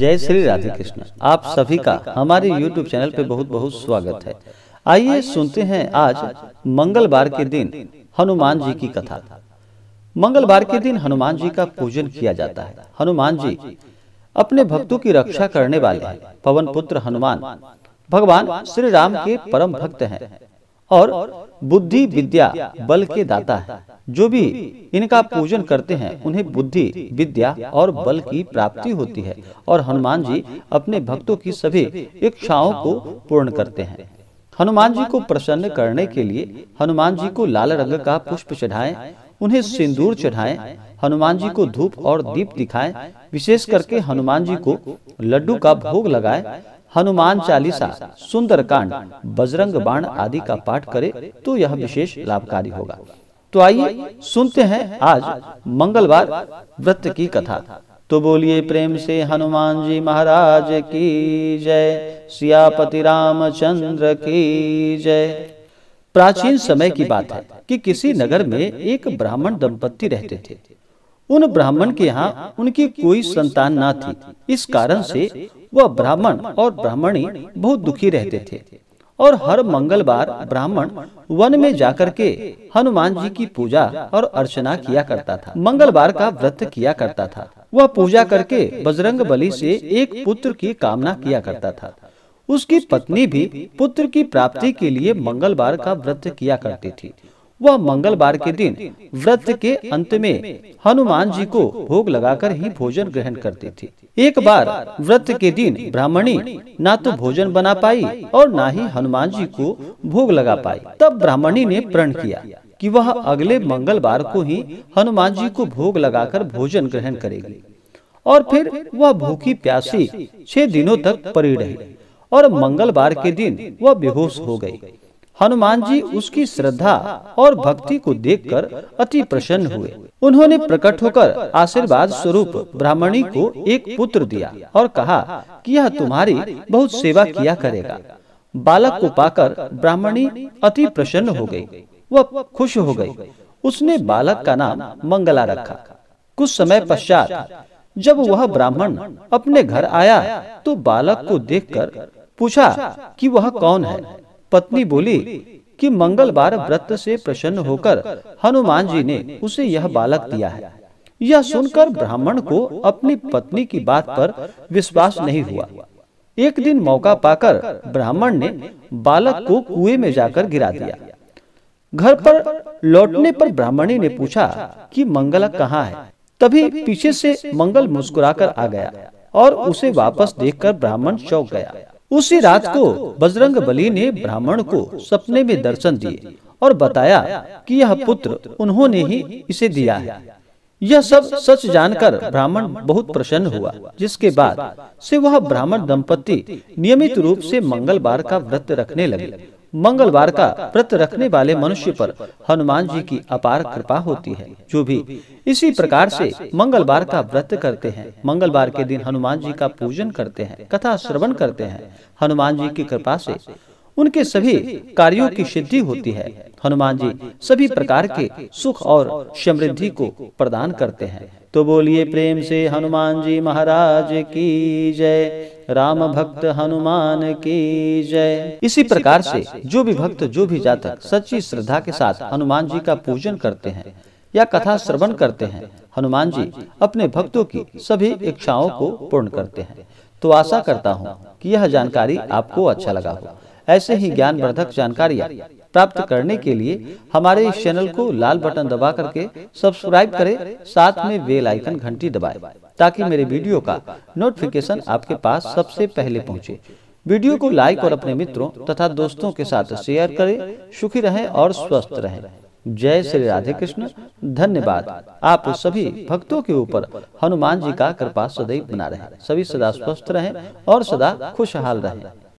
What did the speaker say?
जय श्री राधे कृष्ण आप सभी का हमारे YouTube चैनल पे बहुत बहुत स्वागत है आइए सुनते हैं आज मंगलवार के दिन हनुमान जी की कथा मंगलवार के दिन हनुमान जी का पूजन किया जाता है हनुमान जी अपने भक्तों की रक्षा करने वाले पवन पुत्र हनुमान भगवान श्री राम के परम भक्त हैं और बुद्धि विद्या बल के दाता है जो भी इनका पूजन करते हैं उन्हें बुद्धि विद्या और बल की प्राप्ति होती है और हनुमान जी अपने भक्तों की सभी इच्छाओं को पूर्ण करते हैं हनुमान जी को प्रसन्न करने के लिए हनुमान जी को लाल रंग का पुष्प चढ़ाएं, उन्हें सिंदूर चढ़ाएं, हनुमान जी को धूप और दीप दिखाएं, विशेष करके हनुमान जी को लड्डू का भोग लगाएं, हनुमान चालीसा सुंदरकांड बजरंग बाण आदि का पाठ करे तो यह विशेष लाभकारी होगा तो आइए सुनते हैं आज मंगलवार व्रत की कथा तो बोलिए प्रेम से हनुमान जी महाराज की जय सियापति रामचंद्र की जय प्राचीन समय की बात है कि किसी नगर में एक ब्राह्मण दंपत्ति रहते थे उन ब्राह्मण के यहाँ उनकी कोई संतान ना थी इस कारण से वह ब्राह्मण और ब्राह्मणी बहुत दुखी रहते थे और हर मंगलवार ब्राह्मण वन में जाकर के हनुमान जी की पूजा और अर्चना किया करता था मंगलवार का व्रत किया करता था वह पूजा करके बजरंग बली से एक पुत्र की कामना किया करता था उसकी पत्नी भी पुत्र की प्राप्ति के लिए मंगलवार का व्रत किया करती थी वह मंगलवार के दिन व्रत के अंत में हनुमान जी को भोग लगाकर ही भोजन ग्रहण करती थी एक बार व्रत के दिन ब्राह्मणी ना तो भोजन बना पाई और ना ही हनुमान जी को भोग लगा पाई तब ब्राह्मणी ने प्रण किया कि वह अगले मंगलवार को ही हनुमान जी को भोग लगाकर भोजन ग्रहण करेगी और फिर वह भूखी प्यासी छह दिनों तक पड़ी रही और मंगलवार के दिन वह बेहोश हो गई हनुमान जी उसकी श्रद्धा और भक्ति को देखकर अति प्रसन्न हुए उन्होंने प्रकट होकर आशीर्वाद स्वरूप ब्राह्मणी को एक पुत्र दिया और कहा कि यह तुम्हारी बहुत सेवा किया करेगा बालक को पाकर ब्राह्मणी अति प्रसन्न हो गई वह खुश हो गई उसने बालक का नाम मंगला रखा कुछ समय पश्चात जब वह ब्राह्मण अपने घर आया तो बालक को देखकर पूछा कि वह कौन है पत्नी बोली कि मंगलवार व्रत से प्रसन्न होकर हनुमान जी ने उसे यह बालक दिया है यह सुनकर ब्राह्मण को अपनी पत्नी की बात पर विश्वास नहीं हुआ एक दिन मौका पाकर ब्राह्मण ने बालक को कुएं में जाकर गिरा दिया घर पर लौटने पर ब्राह्मणी ने पूछा कि मंगल कहाँ है तभी पीछे से मंगल मुस्कुराकर आ गया और उसे वापस देखकर ब्राह्मण चौक गया उसी रात को बजरंग बली ने ब्राह्मण को सपने में दर्शन दिए और बताया कि यह पुत्र उन्होंने ही इसे दिया है यह सब सच जानकर ब्राह्मण बहुत प्रसन्न हुआ जिसके बाद से वह ब्राह्मण दंपति नियमित रूप से मंगलवार का व्रत रखने लगे मंगलवार का व्रत रखने वाले मनुष्य पर हनुमान जी की अपार कृपा होती है जो भी इसी प्रकार से मंगलवार का व्रत करते हैं मंगलवार के दिन हनुमान जी का पूजन करते हैं कथा श्रवण करते हैं हनुमान जी की कृपा से उनके सभी कार्यों की सिद्धि होती है हनुमान जी सभी प्रकार के सुख और समृद्धि को प्रदान करते हैं तो बोलिए प्रेम से हनुमान जी महाराज की जय राम भक्त हनुमान की जय इसी प्रकार से जो भी भक्त जो भी जातक सच्ची श्रद्धा के साथ हनुमान जी का पूजन करते हैं या कथा श्रवण करते हैं हनुमान जी अपने भक्तों की सभी इच्छाओं को पूर्ण करते हैं तो, तो आशा करता हूँ कि यह जानकारी आपको अच्छा, अच्छा लगा हो ऐसे ही ज्ञान वर्धक जानकारियाँ प्राप्त करने के लिए हमारे इस चैनल को लाल बटन दबा करके सब्सक्राइब करें साथ में बेल आइकन घंटी दबाए ताकि मेरे वीडियो का नोटिफिकेशन आपके पास सबसे पहले पहुंचे वीडियो को लाइक और अपने मित्रों तथा दोस्तों के साथ शेयर करें सुखी रहें और स्वस्थ रहें जय श्री राधे कृष्ण धन्यवाद आप सभी भक्तों के ऊपर हनुमान जी का कृपा सदैव बना रहे सभी सदा स्वस्थ रहें और सदा खुशहाल रहें